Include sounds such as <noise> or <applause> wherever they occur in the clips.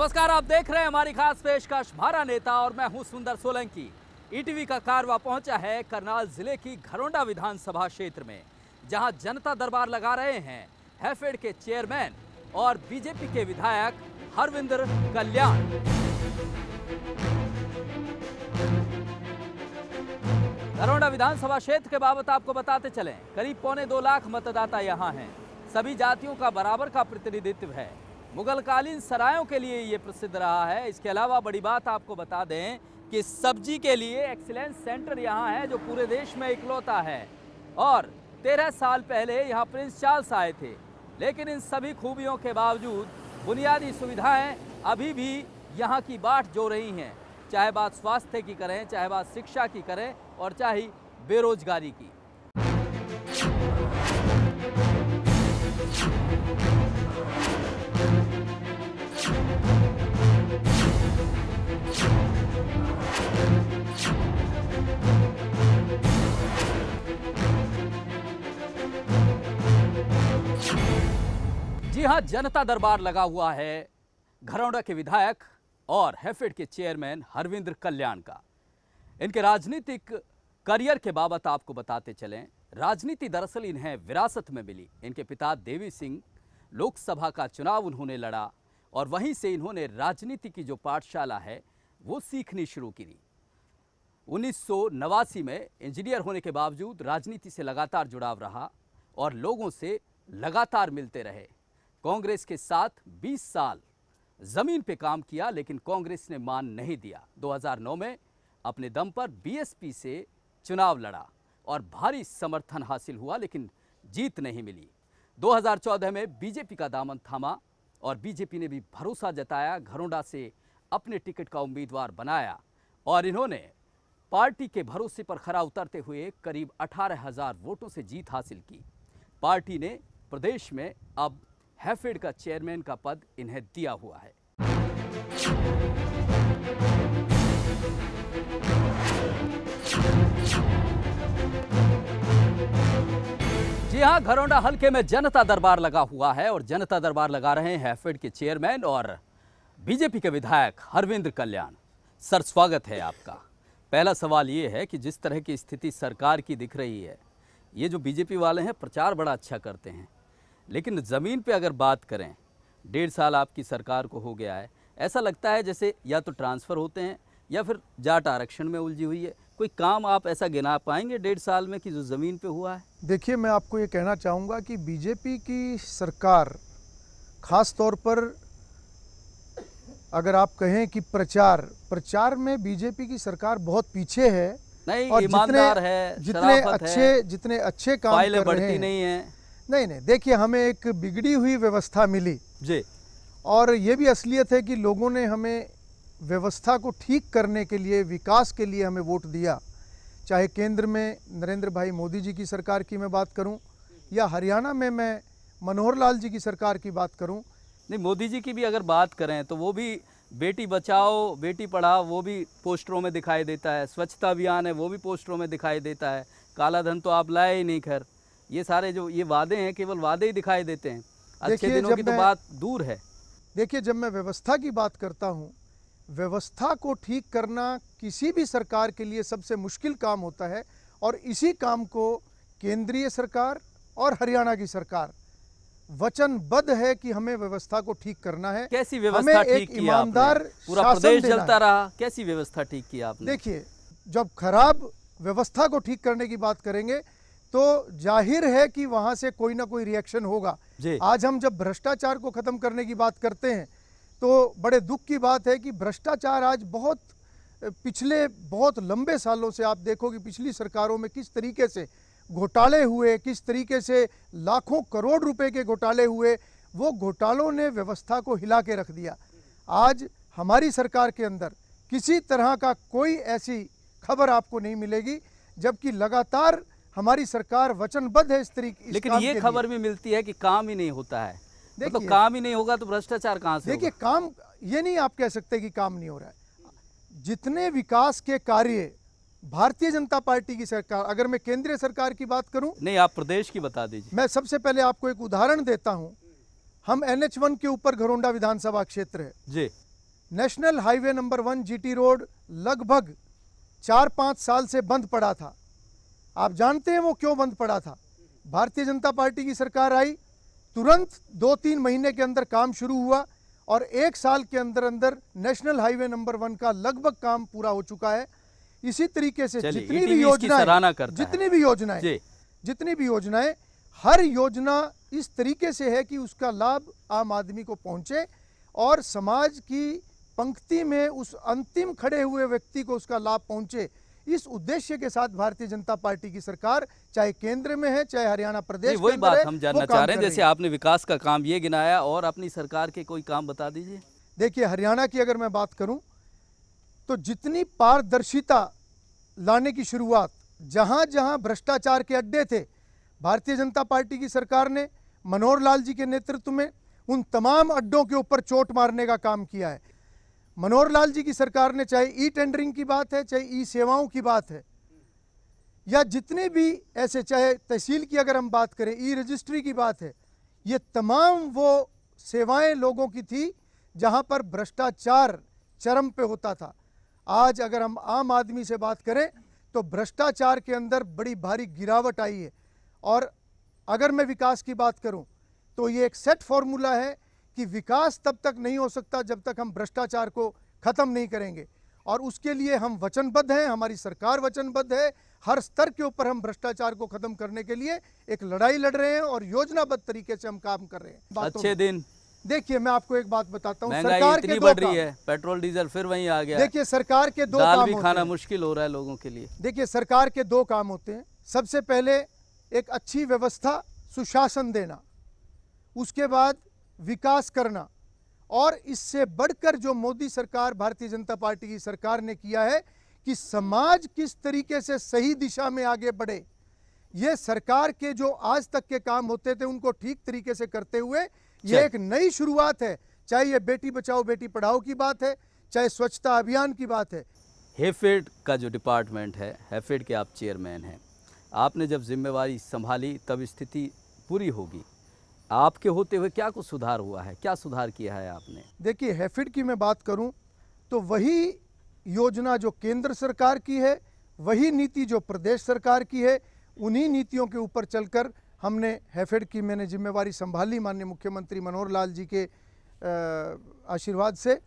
नमस्कार आप देख रहे हैं हमारी खास पेशकश भारा नेता और मैं हूं सुंदर सोलंकी ईटीवी e का कारवा पहुंचा है करनाल जिले की घरोंडा विधानसभा क्षेत्र में जहां जनता दरबार लगा रहे हैं हैफेड के चेयरमैन और बीजेपी के विधायक हरविंदर कल्याण घरोंडा विधानसभा क्षेत्र के बाबत आपको बताते चलें करीब पौने दो लाख मतदाता यहाँ हैं सभी जातियों का बराबर का प्रतिनिधित्व है मुगलकालीन सरायों के लिए ये प्रसिद्ध रहा है इसके अलावा बड़ी बात आपको बता दें कि सब्जी के लिए एक्सीलेंस सेंटर यहाँ है जो पूरे देश में इकलौता है और तेरह साल पहले यहाँ प्रिंस चार्ल्स आए थे लेकिन इन सभी खूबियों के बावजूद बुनियादी सुविधाएं अभी भी यहाँ की बाट जो रही हैं चाहे बात स्वास्थ्य की करें चाहे बात शिक्षा की करें और चाहे बेरोजगारी की जी हां जनता दरबार लगा हुआ है घरौड़ा के विधायक और हैफेड के चेयरमैन हरविंद्र कल्याण का इनके राजनीतिक करियर के बाबत आपको बताते चलें राजनीति दरअसल इन्हें विरासत में मिली इनके पिता देवी सिंह लोकसभा का चुनाव उन्होंने लड़ा और वहीं से इन्होंने राजनीति की जो पाठशाला है वो सीखनी शुरू की उन्नीस में इंजीनियर होने के बावजूद राजनीति से लगातार जुड़ाव रहा और लोगों से लगातार मिलते रहे कांग्रेस के साथ 20 साल ज़मीन पे काम किया लेकिन कांग्रेस ने मान नहीं दिया 2009 में अपने दम पर बीएसपी से चुनाव लड़ा और भारी समर्थन हासिल हुआ लेकिन जीत नहीं मिली 2014 में बीजेपी का दामन थामा और बीजेपी ने भी भरोसा जताया घरोंडा से अपने टिकट का उम्मीदवार बनाया और इन्होंने पार्टी के भरोसे पर खरा उतरते हुए करीब अठारह हज़ार वोटों से जीत हासिल की पार्टी ने प्रदेश में अब हैफेड का चेयरमैन का पद इन्हें दिया हुआ है जी हाँ घरौंडा हल्के में जनता दरबार लगा हुआ है और जनता दरबार लगा रहे हैं हैफेड के चेयरमैन और बीजेपी के विधायक हरविंद्र कल्याण सर स्वागत है आपका पहला सवाल ये है कि जिस तरह की स्थिति सरकार की दिख रही है ये जो बीजेपी वाले हैं प्रचार बड़ा अच्छा करते हैं लेकिन ज़मीन पे अगर बात करें डेढ़ साल आपकी सरकार को हो गया है ऐसा लगता है जैसे या तो ट्रांसफ़र होते हैं या फिर जाट आरक्षण में उलझी हुई है कोई काम आप ऐसा गिना पाएंगे डेढ़ साल में कि जो ज़मीन पे हुआ है देखिए मैं आपको ये कहना चाहूँगा कि बीजेपी की सरकार ख़ास तौर पर अगर आप कहें कि प्रचार प्रचार में बीजेपी की सरकार बहुत पीछे है नहीं और जितने है जितने अच्छे है, जितने अच्छे काम कर रहे हैं नहीं है नहीं नहीं देखिए हमें एक बिगड़ी हुई व्यवस्था मिली जी और ये भी असलियत है कि लोगों ने हमें व्यवस्था को ठीक करने के लिए विकास के लिए हमें वोट दिया चाहे केंद्र में नरेंद्र भाई मोदी जी की सरकार की मैं बात करूं या हरियाणा में मैं मनोहर लाल जी की सरकार की बात करूं नहीं मोदी जी की भी अगर बात करें तो वो भी बेटी बचाओ बेटी पढ़ाओ वो भी पोस्टरों में दिखाई देता है स्वच्छता अभियान है वो भी पोस्टरों में दिखाई देता है काला धन तो आप लाए ही नहीं खैर ये सारे जो ये वादे हैं केवल वादे ही दिखाई देते हैं अच्छे दिनों की तो बात दूर है देखिए जब मैं व्यवस्था की बात करता हूँ व्यवस्था को ठीक करना किसी भी सरकार के लिए सबसे मुश्किल काम होता है और इसी काम को केंद्रीय सरकार और हरियाणा की सरकार वचनबद्ध है कि हमें व्यवस्था को ठीक करना है कैसी व्यवस्था ठीक की ईमानदार पूरा प्रदेश रहा कैसी व्यवस्था ठीक की आपने देखिए जब खराब व्यवस्था को ठीक करने की बात करेंगे तो जाहिर है कि वहाँ से कोई ना कोई रिएक्शन होगा आज हम जब भ्रष्टाचार को ख़त्म करने की बात करते हैं तो बड़े दुख की बात है कि भ्रष्टाचार आज बहुत पिछले बहुत लंबे सालों से आप देखो कि पिछली सरकारों में किस तरीके से घोटाले हुए किस तरीके से लाखों करोड़ रुपए के घोटाले हुए वो घोटालों ने व्यवस्था को हिला के रख दिया आज हमारी सरकार के अंदर किसी तरह का कोई ऐसी खबर आपको नहीं मिलेगी जबकि लगातार हमारी सरकार वचनबद्ध है इस तरीके लेकिन ये खबर भी मिलती है कि काम ही नहीं होता है तो काम ही नहीं होगा तो भ्रष्टाचार कहाँ से देखिए काम ये नहीं आप कह सकते कि काम नहीं हो रहा है जितने विकास के कार्य भारतीय जनता पार्टी की सरकार अगर मैं केंद्रीय सरकार की बात करूं नहीं आप प्रदेश की बता दीजिए मैं सबसे पहले आपको एक उदाहरण देता हूं हम एन एच वन के ऊपर घरोंडा विधानसभा क्षेत्र है जी national highway number one GT road लगभग चार पांच साल से बंद पड़ा था आप जानते हैं वो क्यों बंद पड़ा था भारतीय जनता पार्टी की सरकार आई तुरंत दो तीन महीने के अंदर काम शुरू हुआ और एक साल के अंदर अंदर नेशनल हाईवे नंबर वन का लगभग काम पूरा हो चुका है इसी तरीके से जितनी भी योजना जितनी भी योजनाएं जितनी भी योजनाएं हर योजना इस तरीके से है कि उसका लाभ आम आदमी को पहुंचे और समाज की पंक्ति में उस अंतिम खड़े हुए व्यक्ति को उसका लाभ पहुंचे इस उद्देश्य के साथ भारतीय जनता पार्टी की सरकार चाहे केंद्र में है चाहे हरियाणा प्रदेश वही बात हम जानना चाह रहे हैं जैसे आपने विकास का काम ये गिनाया और अपनी सरकार के कोई काम बता दीजिए देखिए हरियाणा की अगर मैं बात करूं तो जितनी पारदर्शिता लाने की शुरुआत जहां जहां भ्रष्टाचार के अड्डे थे भारतीय जनता पार्टी की सरकार ने मनोहर लाल जी के नेतृत्व में उन तमाम अड्डों के ऊपर चोट मारने का काम किया है मनोहर लाल जी की सरकार ने चाहे ई टेंडरिंग की बात है चाहे ई सेवाओं की बात है या जितने भी ऐसे चाहे तहसील की अगर हम बात करें ई रजिस्ट्री की बात है ये तमाम वो सेवाएं लोगों की थी जहां पर भ्रष्टाचार चरम पे होता था आज अगर हम आम आदमी से बात करें तो भ्रष्टाचार के अंदर बड़ी भारी गिरावट आई है और अगर मैं विकास की बात करूं तो ये एक सेट फॉर्मूला है कि विकास तब तक नहीं हो सकता जब तक हम भ्रष्टाचार को ख़त्म नहीं करेंगे और उसके लिए हम वचनबद्ध हैं हमारी सरकार वचनबद्ध है हर स्तर के ऊपर हम भ्रष्टाचार को खत्म करने के लिए एक लड़ाई लड़ रहे हैं और योजनाबद्ध तरीके से हम काम कर रहे हैं अच्छे दिन देखिए मैं आपको एक बात बताता हूँ सरकार के बढ़ रही है पेट्रोल डीजल फिर वही आ गया देखिए सरकार के दो काम भी खाना मुश्किल हो रहा है लोगों के लिए देखिए सरकार के दो काम होते हैं सबसे पहले एक अच्छी व्यवस्था सुशासन देना उसके बाद विकास करना और इससे बढ़कर जो मोदी सरकार भारतीय जनता पार्टी की सरकार ने किया है कि समाज किस तरीके से सही दिशा में आगे बढ़े ये सरकार के जो आज तक के काम होते थे उनको ठीक तरीके से करते हुए ये एक नई शुरुआत है चाहे ये बेटी बचाओ बेटी पढ़ाओ की बात है चाहे स्वच्छता अभियान की बात है हेफेड का जो डिपार्टमेंट है हेफेड के आप चेयरमैन हैं आपने जब जिम्मेवारी संभाली तब स्थिति पूरी होगी आपके होते हुए क्या कुछ सुधार हुआ है क्या सुधार किया है आपने देखिए हैफिड की मैं बात करूं तो वही योजना जो केंद्र सरकार की है वही नीति जो प्रदेश सरकार की है उन्हीं नीतियों के ऊपर चलकर हमने हैफेड की मैंने जिम्मेवारी संभाली माननीय मुख्यमंत्री मनोहर लाल जी के आशीर्वाद से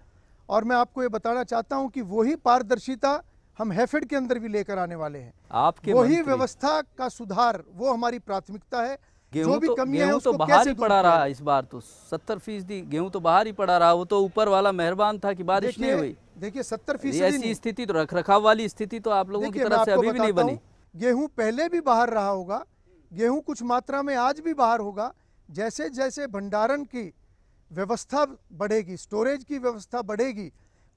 और मैं आपको ये बताना चाहता हूँ कि वही पारदर्शिता हम हैफेड के अंदर भी लेकर आने वाले हैं आपके वही व्यवस्था का सुधार वो हमारी प्राथमिकता है तो गेहूं तो गेहूं तो बाहर ही पड़ा रहा इस बार तो सत्तर फीसदी गेहूँ तो बाहर ही पड़ा रहा वो तो ऊपर वाला मेहरबान था कि बारिश नहीं हुई देखिए सत्तर फीसदी ऐसी स्थिति तो रख रखाव वाली स्थिति तो आप लोगों की तरफ से अभी भी नहीं बनी गेहूँ पहले भी बाहर रहा होगा गेहूँ कुछ मात्रा में आज भी बाहर होगा जैसे जैसे भंडारण की व्यवस्था बढ़ेगी स्टोरेज की व्यवस्था बढ़ेगी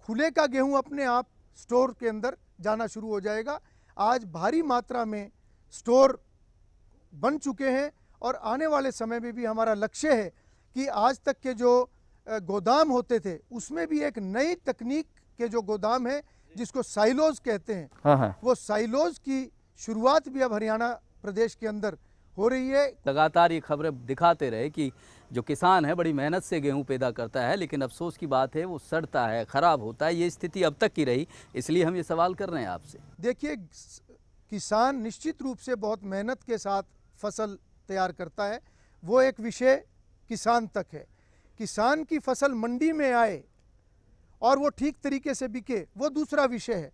खुले का गेहूँ अपने आप स्टोर के अंदर जाना शुरू हो जाएगा आज भारी मात्रा में स्टोर बन चुके हैं और आने वाले समय में भी हमारा लक्ष्य है कि आज तक के जो गोदाम होते थे उसमें भी एक नई तकनीक के जो गोदाम है जिसको साइलोज कहते हैं हाँ, हाँ। वो साइलोज की शुरुआत भी अब हरियाणा प्रदेश के अंदर हो रही है लगातार ये खबरें दिखाते रहे कि जो किसान है बड़ी मेहनत से गेहूं पैदा करता है लेकिन अफसोस की बात है वो सड़ता है ख़राब होता है ये स्थिति अब तक की रही इसलिए हम ये सवाल कर रहे हैं आपसे देखिए किसान निश्चित रूप से बहुत मेहनत के साथ फसल तैयार करता है वो एक विषय किसान तक है किसान की फसल मंडी में आए और वो ठीक तरीके से बिके वो दूसरा विषय है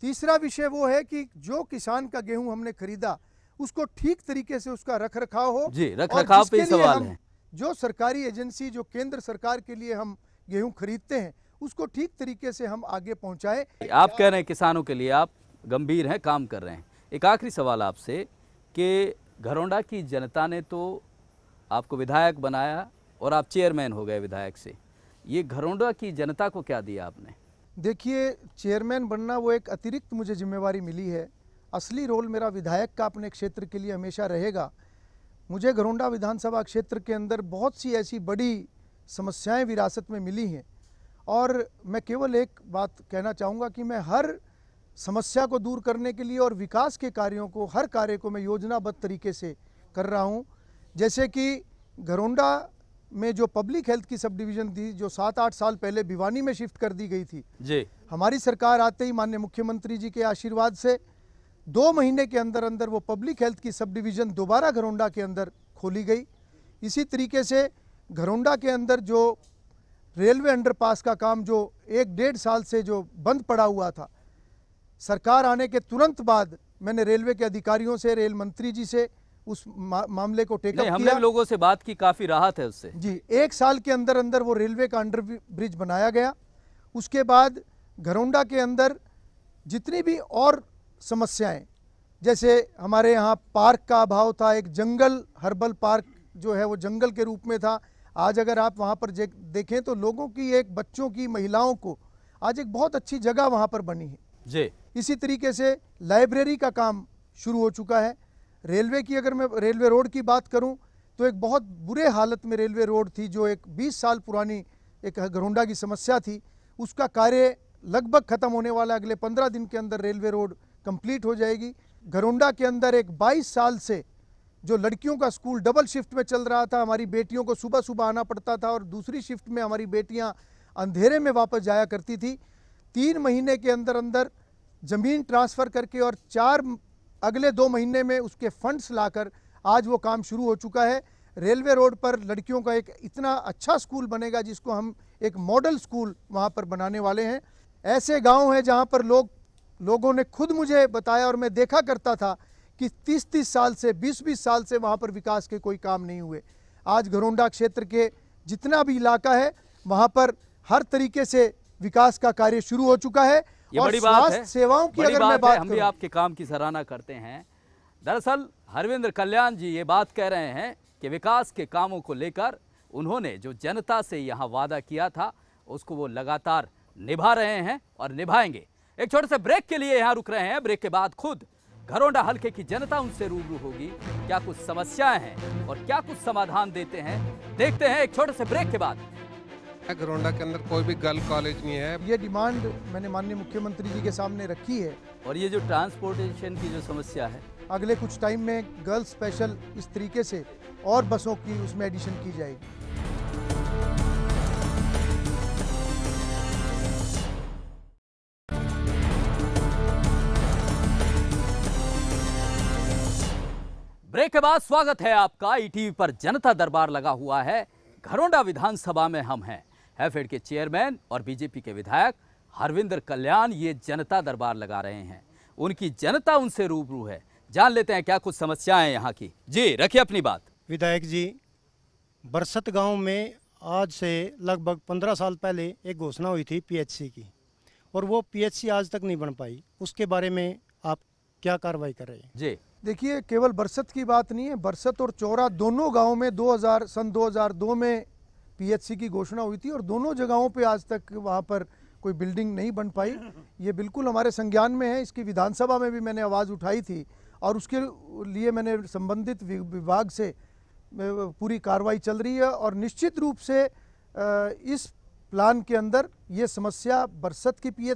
तीसरा विषय वो है कि जो किसान का गेहूं हमने खरीदा उसको ठीक तरीके से उसका रख रखाव हो जी रख रखाव पे सवाल है जो सरकारी एजेंसी जो केंद्र सरकार के लिए हम गेहूं खरीदते हैं उसको ठीक तरीके से हम आगे पहुंचाए आप कह रहे हैं किसानों के लिए आप गंभीर हैं काम कर रहे हैं एक आखिरी सवाल आपसे कि घरौंडा की जनता ने तो आपको विधायक बनाया और आप चेयरमैन हो गए विधायक से ये घरौंडा की जनता को क्या दिया आपने देखिए चेयरमैन बनना वो एक अतिरिक्त मुझे जिम्मेवारी मिली है असली रोल मेरा विधायक का अपने क्षेत्र के लिए हमेशा रहेगा मुझे घरोंडा विधानसभा क्षेत्र के अंदर बहुत सी ऐसी बड़ी समस्याएं विरासत में मिली हैं और मैं केवल एक बात कहना चाहूँगा कि मैं हर समस्या को दूर करने के लिए और विकास के कार्यों को हर कार्य को मैं योजनाबद्ध तरीके से कर रहा हूँ जैसे कि घरोंडा में जो पब्लिक हेल्थ की सब डिवीजन थी जो सात आठ साल पहले भिवानी में शिफ्ट कर दी गई थी जी हमारी सरकार आते ही माननीय मुख्यमंत्री जी के आशीर्वाद से दो महीने के अंदर अंदर वो पब्लिक हेल्थ की सब डिवीजन दोबारा घरोंडा के अंदर खोली गई इसी तरीके से घरोंडा के अंदर जो रेलवे अंडरपास का काम जो एक डेढ़ साल से जो बंद पड़ा हुआ था सरकार आने के तुरंत बाद मैंने रेलवे के अधिकारियों से रेल मंत्री जी से उस मा, मामले को टेकअप किया हमने लोगों से बात की काफ़ी राहत है उससे जी एक साल के अंदर अंदर वो रेलवे का अंडर ब्रिज बनाया गया उसके बाद घरोंडा के अंदर जितनी भी और समस्याएं जैसे हमारे यहाँ पार्क का अभाव था एक जंगल हर्बल पार्क जो है वो जंगल के रूप में था आज अगर आप वहाँ पर देखें तो लोगों की एक बच्चों की महिलाओं को आज एक बहुत अच्छी जगह वहाँ पर बनी है जी इसी तरीके से लाइब्रेरी का काम शुरू हो चुका है रेलवे की अगर मैं रेलवे रोड की बात करूं तो एक बहुत बुरे हालत में रेलवे रोड थी जो एक 20 साल पुरानी एक घरोंडा की समस्या थी उसका कार्य लगभग खत्म होने वाला अगले 15 दिन के अंदर रेलवे रोड कंप्लीट हो जाएगी घरोंडा के अंदर एक 22 साल से जो लड़कियों का स्कूल डबल शिफ्ट में चल रहा था हमारी बेटियों को सुबह सुबह आना पड़ता था और दूसरी शिफ्ट में हमारी बेटियाँ अंधेरे में वापस जाया करती थी तीन महीने के अंदर अंदर ज़मीन ट्रांसफ़र करके और चार अगले दो महीने में उसके फंड्स लाकर आज वो काम शुरू हो चुका है रेलवे रोड पर लड़कियों का एक इतना अच्छा स्कूल बनेगा जिसको हम एक मॉडल स्कूल वहाँ पर बनाने वाले हैं ऐसे गांव हैं जहाँ पर लोग लोगों ने खुद मुझे बताया और मैं देखा करता था कि तीस तीस साल से बीस बीस साल से वहाँ पर विकास के कोई काम नहीं हुए आज घरोंडा क्षेत्र के जितना भी इलाका है वहाँ पर हर तरीके से विकास का कार्य शुरू हो चुका है और बड़ी बात है। सेवाओं की बड़ी अगर बात मैं बात हम भी आपके काम की सराहना करते हैं दरअसल हरविंद्र कल्याण जी ये बात कह रहे हैं कि विकास के कामों को लेकर उन्होंने जो जनता से यहाँ वादा किया था उसको वो लगातार निभा रहे हैं और निभाएंगे एक छोटे से ब्रेक के लिए यहाँ रुक रहे हैं ब्रेक के बाद खुद घरोंडा हल्के की जनता उनसे रूबरू होगी क्या कुछ समस्याएं हैं और क्या कुछ समाधान देते हैं देखते हैं एक छोटे से ब्रेक के बाद घरोंडा के अंदर कोई भी गर्ल कॉलेज नहीं है ये डिमांड मैंने माननीय मुख्यमंत्री जी के सामने रखी है और ये जो ट्रांसपोर्टेशन की जो समस्या है अगले कुछ टाइम में गर्ल्स स्पेशल इस तरीके से और बसों की उसमें एडिशन की जाएगी ब्रेक के बाद स्वागत है आपका ईटीवी पर जनता दरबार लगा हुआ है घरोंडा विधानसभा में हम हैं हैफेड के चेयरमैन और बीजेपी के विधायक हरविंदर कल्याण ये जनता दरबार लगा रहे हैं उनकी जनता उनसे रूबरू है जान लेते हैं क्या कुछ समस्याएं यहाँ की जी रखिए अपनी बात विधायक जी बरसत गांव में आज से लगभग पंद्रह साल पहले एक घोषणा हुई थी पीएचसी की और वो पीएचसी आज तक नहीं बन पाई उसके बारे में आप क्या कार्रवाई कर रहे हैं जी देखिए केवल बरसत की बात नहीं है बरसत और चौरा दोनों गाँव में दो सन दो में पीएचसी की घोषणा हुई थी और दोनों जगहों पे आज तक वहाँ पर कोई बिल्डिंग नहीं बन पाई ये बिल्कुल हमारे संज्ञान में है इसकी विधानसभा में भी मैंने आवाज़ उठाई थी और उसके लिए मैंने संबंधित विभाग से पूरी कार्रवाई चल रही है और निश्चित रूप से इस प्लान के अंदर ये समस्या बरसत की पी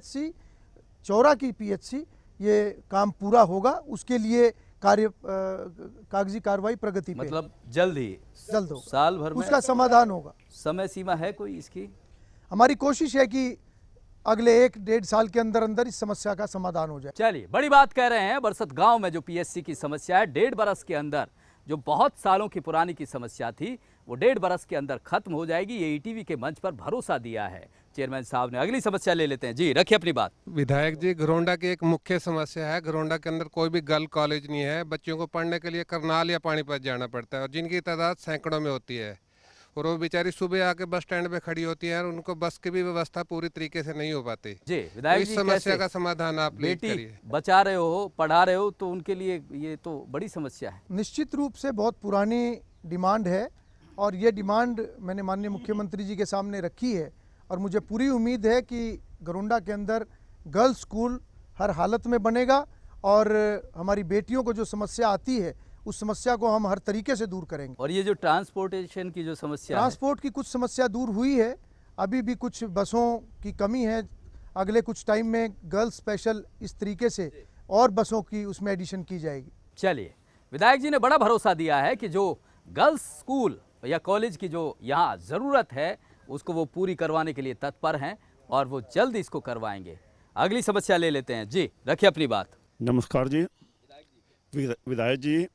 चौरा की पी ये काम पूरा होगा उसके लिए कार्य कागजी कार्रवाई प्रगति मतलब जल्द ही जल्द हो साल भर में उसका समाधान होगा समय सीमा है कोई इसकी हमारी कोशिश है कि अगले एक डेढ़ साल के अंदर अंदर इस समस्या का समाधान हो जाए चलिए बड़ी बात कह रहे हैं बरसत गांव में जो पीएससी की समस्या है डेढ़ बरस के अंदर जो बहुत सालों की पुरानी की समस्या थी वो डेढ़ बरस के अंदर खत्म हो जाएगी ये ईटीवी के मंच पर भरोसा दिया है चेयरमैन साहब ने अगली समस्या ले लेते हैं जी रखिए अपनी बात विधायक जी घरोंडा की एक मुख्य समस्या है घरोंडा के अंदर कोई भी गर्ल कॉलेज नहीं है बच्चों को पढ़ने के लिए करनाल या पानीपत जाना पड़ता है और जिनकी तादाद सैकड़ों में होती है और वो बेचारी सुबह आके बस स्टैंड पे खड़ी होती है और उनको बस की भी व्यवस्था पूरी तरीके से नहीं हो पाती जी विधायक इस समस्या का समाधान आप बेटी बचा रहे हो पढ़ा रहे हो तो उनके लिए ये तो बड़ी समस्या है निश्चित रूप से बहुत पुरानी डिमांड है और ये डिमांड मैंने माननीय मुख्यमंत्री जी के सामने रखी है और मुझे पूरी उम्मीद है कि गरुंडा के अंदर गर्ल्स स्कूल हर हालत में बनेगा और हमारी बेटियों को जो समस्या आती है उस समस्या को हम हर तरीके से दूर करेंगे और ये जो ट्रांसपोर्टेशन की जो समस्या ट्रांसपोर्ट की कुछ समस्या दूर हुई है अभी भी कुछ बसों की कमी है अगले कुछ टाइम में गर्ल्स स्पेशल इस तरीके से और बसों की उसमें एडिशन की जाएगी चलिए विधायक जी ने बड़ा भरोसा दिया है कि जो गर्ल्स स्कूल या कॉलेज की जो यहाँ ज़रूरत है उसको वो पूरी करवाने के लिए तत्पर हैं और वो जल्द इसको करवाएंगे अगली समस्या ले लेते हैं जी रखिए अपनी बात नमस्कार जी विधायक जी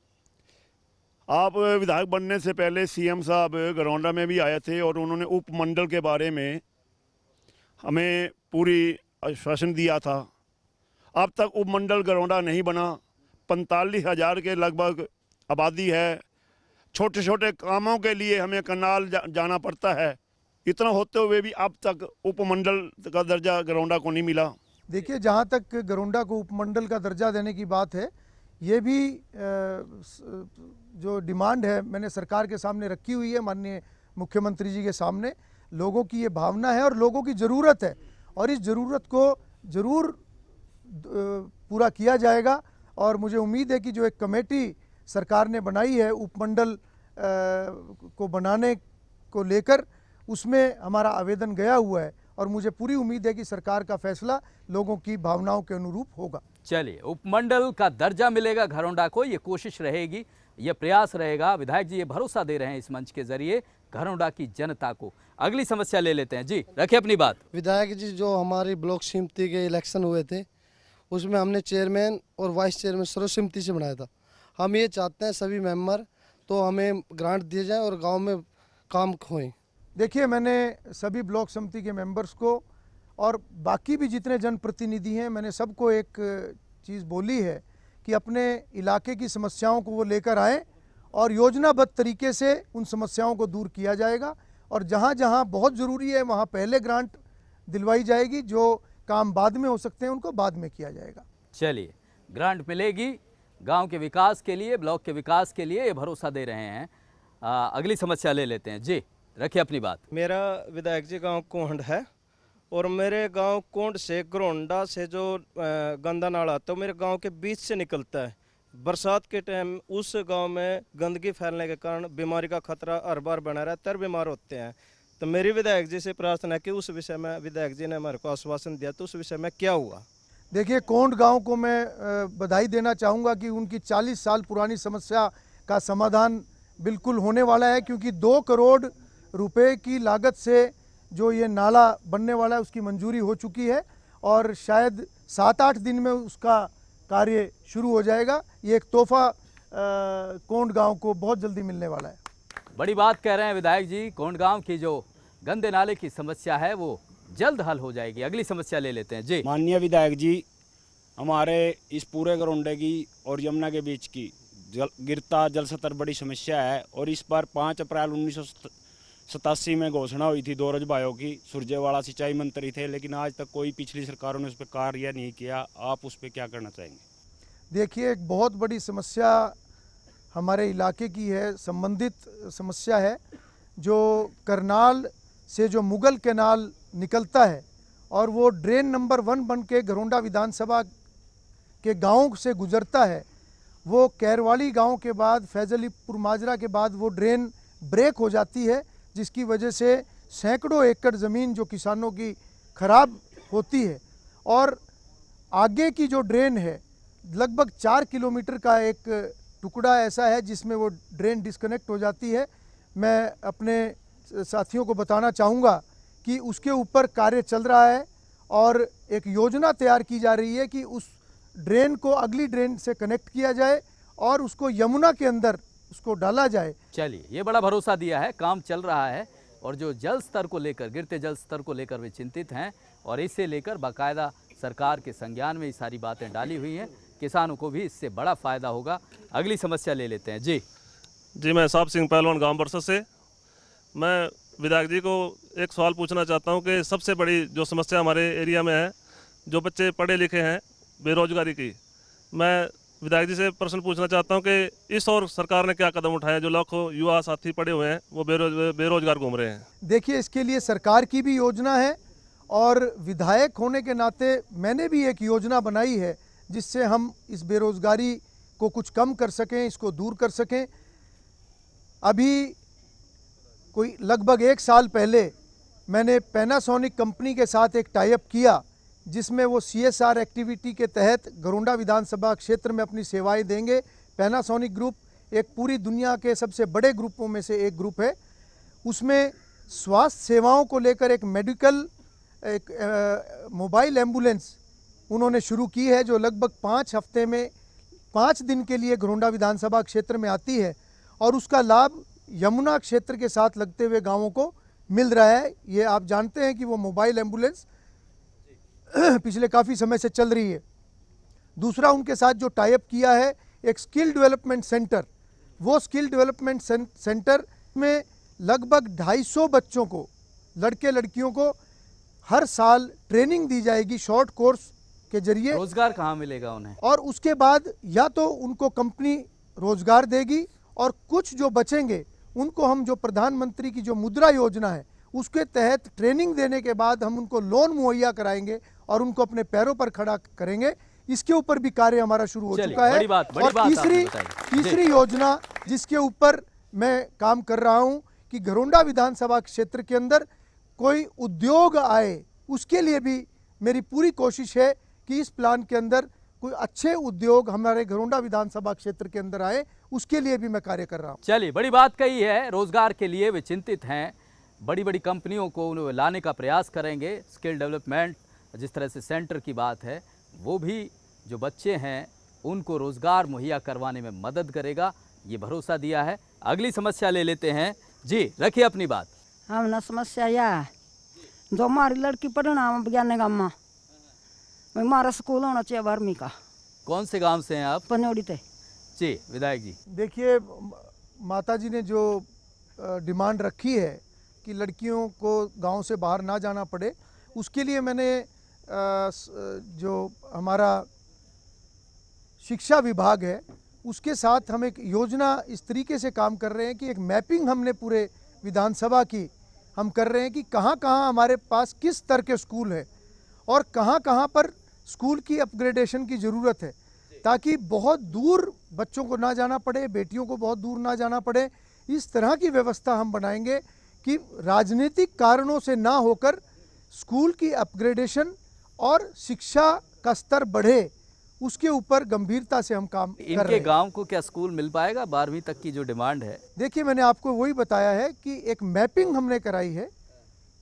आप विधायक बनने से पहले सीएम साहब गरौंडा में भी आए थे और उन्होंने उपमंडल के बारे में हमें पूरी आश्वासन दिया था अब तक उपमंडल गरौंडा नहीं बना पैंतालीस हज़ार के लगभग आबादी है छोटे छोटे कामों के लिए हमें कनाल जा, जाना पड़ता है इतना होते हुए भी अब तक उपमंडल का दर्जा गरौंडा को नहीं मिला देखिए जहाँ तक गरौंडा को उपमंडल का दर्जा देने की बात है ये भी जो डिमांड है मैंने सरकार के सामने रखी हुई है माननीय मुख्यमंत्री जी के सामने लोगों की ये भावना है और लोगों की ज़रूरत है और इस ज़रूरत को ज़रूर पूरा किया जाएगा और मुझे उम्मीद है कि जो एक कमेटी सरकार ने बनाई है उपमंडल को बनाने को लेकर उसमें हमारा आवेदन गया हुआ है और मुझे पूरी उम्मीद है कि सरकार का फैसला लोगों की भावनाओं के अनुरूप होगा चलिए उपमंडल का दर्जा मिलेगा घरौंडा को ये कोशिश रहेगी ये प्रयास रहेगा विधायक जी ये भरोसा दे रहे हैं इस मंच के जरिए घरौंडा की जनता को अगली समस्या ले लेते हैं जी रखे अपनी बात विधायक जी जो हमारी ब्लॉक समिति के इलेक्शन हुए थे उसमें हमने चेयरमैन और वाइस चेयरमैन सर्वसम्मति से बनाया था हम ये चाहते हैं सभी मेम्बर तो हमें ग्रांट दिए जाए और गाँव में काम खोएं देखिए मैंने सभी ब्लॉक समिति के मेंबर्स को और बाकी भी जितने जनप्रतिनिधि हैं मैंने सबको एक चीज़ बोली है कि अपने इलाके की समस्याओं को वो लेकर आए और योजनाबद्ध तरीके से उन समस्याओं को दूर किया जाएगा और जहाँ जहाँ बहुत ज़रूरी है वहाँ पहले ग्रांट दिलवाई जाएगी जो काम बाद में हो सकते हैं उनको बाद में किया जाएगा चलिए ग्रांट मिलेगी गांव के विकास के लिए ब्लॉक के विकास के लिए ये भरोसा दे रहे हैं आ, अगली समस्या ले लेते हैं जी रखिए अपनी बात मेरा विधायक जी गांव कोंड है और मेरे गांव कोंड से ग्रोंडा से जो गंदा नाला आता तो है मेरे गांव के बीच से निकलता है बरसात के टाइम उस गांव में गंदगी फैलने के कारण बीमारी का खतरा हर बार बना रहता है बीमार होते हैं तो मेरी विधायक जी से प्रार्थना है कि उस विषय में विधायक जी ने हमारे को आश्वासन दिया तो उस विषय में क्या हुआ देखिए कोंड गांव को मैं बधाई देना चाहूँगा कि उनकी 40 साल पुरानी समस्या का समाधान बिल्कुल होने वाला है क्योंकि दो करोड़ रुपए की लागत से जो ये नाला बनने वाला है उसकी मंजूरी हो चुकी है और शायद सात आठ दिन में उसका कार्य शुरू हो जाएगा ये एक तोहफा कोंड गांव को बहुत जल्दी मिलने वाला है बड़ी बात कह रहे हैं विधायक जी कोंड गांव की जो गंदे नाले की समस्या है वो जल्द हल हो जाएगी अगली समस्या ले लेते हैं जी माननीय विधायक जी हमारे इस पूरे ग्राउंडे की और यमुना के बीच की जल गिरता जल स्तर बड़ी समस्या है और इस बार पाँच अप्रैल उन्नीस सतासी में घोषणा हुई थी दो रज बायो की सुरजेवाला सिंचाई मंत्री थे लेकिन आज तक कोई पिछली सरकारों ने उस पर कार्य नहीं किया आप उस पर क्या करना चाहेंगे देखिए एक बहुत बड़ी समस्या हमारे इलाके की है संबंधित समस्या है जो करनाल से जो मुगल कैनाल निकलता है और वो ड्रेन नंबर वन बन के घरोंडा विधानसभा के गाँव से गुजरता है वो कैरवाली गांव के बाद फैजलीपुर माजरा के बाद वो ड्रेन ब्रेक हो जाती है जिसकी वजह से सैकड़ों एकड़ ज़मीन जो किसानों की खराब होती है और आगे की जो ड्रेन है लगभग चार किलोमीटर का एक टुकड़ा ऐसा है जिसमें वो ड्रेन डिस्कनेक्ट हो जाती है मैं अपने साथियों को बताना चाहूँगा कि उसके ऊपर कार्य चल रहा है और एक योजना तैयार की जा रही है कि उस ड्रेन को अगली ड्रेन से कनेक्ट किया जाए और उसको यमुना के अंदर उसको डाला जाए चलिए ये बड़ा भरोसा दिया है काम चल रहा है और जो जल स्तर को लेकर गिरते जल स्तर को लेकर वे चिंतित हैं और इसे लेकर बाकायदा सरकार के संज्ञान में ये सारी बातें डाली हुई हैं किसानों को भी इससे बड़ा फ़ायदा होगा अगली समस्या ले लेते हैं जी जी मैं साहब सिंह पहलवान गांव बरसा से मैं विधायक जी को एक सवाल पूछना चाहता हूं कि सबसे बड़ी जो समस्या हमारे एरिया में है जो बच्चे पढ़े लिखे हैं बेरोजगारी की मैं विधायक जी से प्रश्न पूछना चाहता हूँ कि इस और सरकार ने क्या कदम उठाया जो लाखों युवा साथी पड़े हुए हैं वो बेरोज बेरोजगार घूम रहे हैं देखिए इसके लिए सरकार की भी योजना है और विधायक होने के नाते मैंने भी एक योजना बनाई है जिससे हम इस बेरोज़गारी को कुछ कम कर सकें इसको दूर कर सकें अभी कोई लगभग एक साल पहले मैंने पैनासोनिक कंपनी के साथ एक टाइप किया जिसमें वो सीएसआर एक्टिविटी के तहत गरुंडा विधानसभा क्षेत्र में अपनी सेवाएं देंगे पैनासोनिक ग्रुप एक पूरी दुनिया के सबसे बड़े ग्रुपों में से एक ग्रुप है उसमें स्वास्थ्य सेवाओं को लेकर एक मेडिकल एक मोबाइल एम्बुलेंस उन्होंने शुरू की है जो लगभग पाँच हफ्ते में पाँच दिन के लिए घरोंडा विधानसभा क्षेत्र में आती है और उसका लाभ यमुना क्षेत्र के साथ लगते हुए गाँवों को मिल रहा है ये आप जानते हैं कि वो मोबाइल एम्बुलेंस <clears throat> पिछले काफ़ी समय से चल रही है दूसरा उनके साथ जो टाइप किया है एक स्किल डेवलपमेंट सेंटर वो स्किल डेवलपमेंट सेंटर में लगभग 250 बच्चों को लड़के लड़कियों को हर साल ट्रेनिंग दी जाएगी शॉर्ट कोर्स के जरिए रोजगार कहाँ मिलेगा उन्हें और उसके बाद या तो उनको कंपनी रोजगार देगी और कुछ जो बचेंगे उनको हम जो प्रधानमंत्री की जो मुद्रा योजना है उसके तहत ट्रेनिंग देने के बाद हम उनको लोन मुहैया कराएंगे और उनको अपने पैरों पर खड़ा करेंगे इसके ऊपर भी कार्य हमारा शुरू हो चुका है बड़ी बात, बड़ी और तीसरी तीसरी योजना जिसके ऊपर मैं काम कर रहा हूं कि घरोंडा विधानसभा क्षेत्र के अंदर कोई उद्योग आए उसके लिए भी मेरी पूरी कोशिश है कि इस प्लान के अंदर कोई अच्छे उद्योग हमारे घरोंडा विधानसभा क्षेत्र के अंदर आए उसके लिए भी मैं कार्य कर रहा हूँ चलिए बड़ी बात कही है रोजगार के लिए वे चिंतित हैं बड़ी बड़ी कंपनियों को लाने का प्रयास करेंगे स्किल डेवलपमेंट जिस तरह से सेंटर की बात है वो भी जो बच्चे हैं उनको रोज़गार मुहैया करवाने में मदद करेगा ये भरोसा दिया है अगली समस्या ले लेते हैं जी रखिए अपनी बात हम हाँ, ना समस्या यह जो हमारी लड़की पढ़ना हम ज्ञाने का अम्मा हमारा स्कूल होना चाहिए बारहवीं का कौन से गांव से हैं आप पनौड़ी थे जी विधायक जी देखिए माता जी ने जो डिमांड रखी है कि लड़कियों को गांव से बाहर ना जाना पड़े उसके लिए मैंने जो हमारा शिक्षा विभाग है उसके साथ हम एक योजना इस तरीके से काम कर रहे हैं कि एक मैपिंग हमने पूरे विधानसभा की हम कर रहे हैं कि कहाँ कहाँ हमारे पास किस तरह के स्कूल है और कहाँ कहाँ पर स्कूल की अपग्रेडेशन की ज़रूरत है ताकि बहुत दूर बच्चों को ना जाना पड़े बेटियों को बहुत दूर ना जाना पड़े इस तरह की व्यवस्था हम बनाएंगे कि राजनीतिक कारणों से ना होकर स्कूल की अपग्रेडेशन और शिक्षा का स्तर बढ़े उसके ऊपर गंभीरता से हम काम इनके कर रहे गांव को क्या स्कूल मिल पाएगा बारहवीं तक की जो डिमांड है देखिए मैंने आपको वही बताया है कि एक मैपिंग हमने कराई है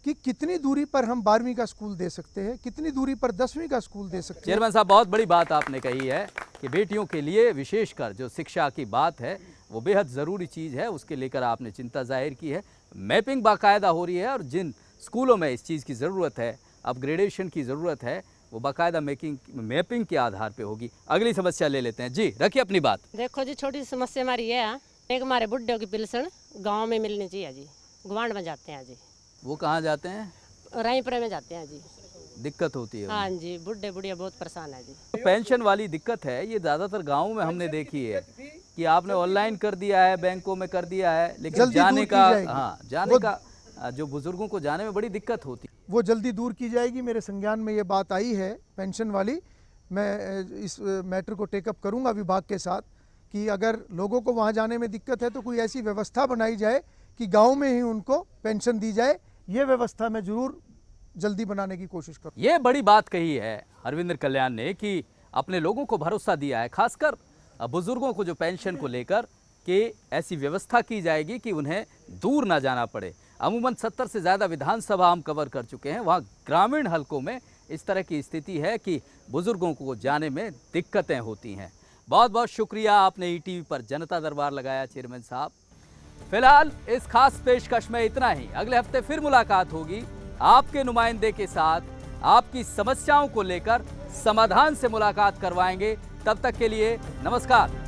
कि कितनी दूरी पर हम बारहवीं का स्कूल दे सकते हैं कितनी दूरी पर दसवीं का स्कूल दे सकते हैं चेयरमैन साहब बहुत बड़ी बात आपने कही है कि बेटियों के लिए विशेषकर जो शिक्षा की बात है वो बेहद ज़रूरी चीज़ है उसके लेकर आपने चिंता जाहिर की है मैपिंग बाकायदा हो रही है और जिन स्कूलों में इस चीज़ की ज़रूरत है अपग्रेडेशन की ज़रूरत है वो बाकायदा मेकिंग मैपिंग के आधार पे होगी अगली समस्या ले लेते हैं जी रखिए अपनी बात देखो जी छोटी समस्या हमारी है एक हमारे बुढ़े की पिलसन गाँव में मिलनी चाहिए जी गुआंड में जाते हैं जी वो कहाँ जाते हैं रायपुर में जाते हैं जी दिक्कत होती है हाँ जी बुढ़े बुढ़िया बहुत परेशान है जी पेंशन तो वाली दिक्कत है ये ज़्यादातर गाँव में हमने देखी है कि आपने ऑनलाइन कर दिया है बैंकों में कर दिया है लेकिन जाने का हाँ जाने का जो बुज़ुर्गों को जाने में बड़ी दिक्कत होती वो जल्दी दूर की जाएगी मेरे संज्ञान में ये बात आई है पेंशन वाली मैं इस मैटर को टेकअप करूंगा विभाग के साथ कि अगर लोगों को वहाँ जाने में दिक्कत है तो कोई ऐसी व्यवस्था बनाई जाए कि गाँव में ही उनको पेंशन दी जाए ये व्यवस्था मैं ज़रूर जल्दी बनाने की कोशिश करूँ ये बड़ी बात कही है अरविंद कल्याण ने कि अपने लोगों को भरोसा दिया है खासकर बुज़ुर्गों को जो पेंशन को लेकर कि ऐसी व्यवस्था की जाएगी कि उन्हें दूर ना जाना पड़े अमूमन सत्तर से ज़्यादा विधानसभा हम कवर कर चुके हैं वहाँ ग्रामीण हलकों में इस तरह की स्थिति है कि बुज़ुर्गों को जाने में दिक्कतें होती हैं बहुत बहुत शुक्रिया आपने ई e पर जनता दरबार लगाया चेयरमैन साहब फिलहाल इस खास पेशकश में इतना ही अगले हफ्ते फिर मुलाकात होगी आपके नुमाइंदे के साथ आपकी समस्याओं को लेकर समाधान से मुलाकात करवाएंगे तब तक के लिए नमस्कार